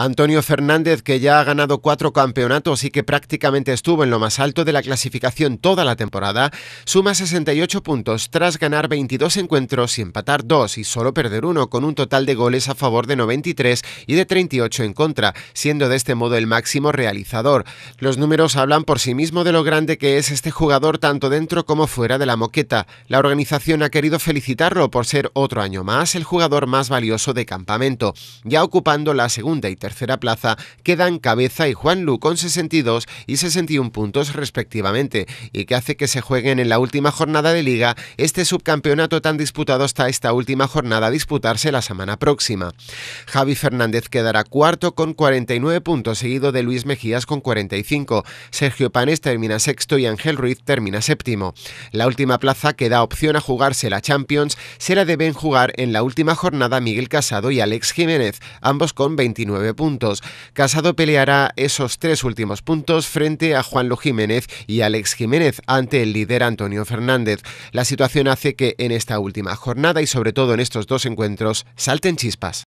Antonio Fernández, que ya ha ganado cuatro campeonatos y que prácticamente estuvo en lo más alto de la clasificación toda la temporada, suma 68 puntos tras ganar 22 encuentros y empatar dos y solo perder uno, con un total de goles a favor de 93 y de 38 en contra, siendo de este modo el máximo realizador. Los números hablan por sí mismo de lo grande que es este jugador tanto dentro como fuera de la moqueta. La organización ha querido felicitarlo por ser otro año más el jugador más valioso de campamento, ya ocupando la segunda y tercera tercera plaza quedan Cabeza y Juan Lu con 62 y 61 puntos respectivamente, y que hace que se jueguen en la última jornada de liga este subcampeonato tan disputado hasta esta última jornada a disputarse la semana próxima. Javi Fernández quedará cuarto con 49 puntos, seguido de Luis Mejías con 45. Sergio Panes termina sexto y Ángel Ruiz termina séptimo. La última plaza que da opción a jugarse la Champions será deben jugar en la última jornada Miguel Casado y Alex Jiménez, ambos con 29 puntos. Casado peleará esos tres últimos puntos frente a Juanlu Jiménez y Alex Jiménez ante el líder Antonio Fernández. La situación hace que en esta última jornada y sobre todo en estos dos encuentros salten chispas.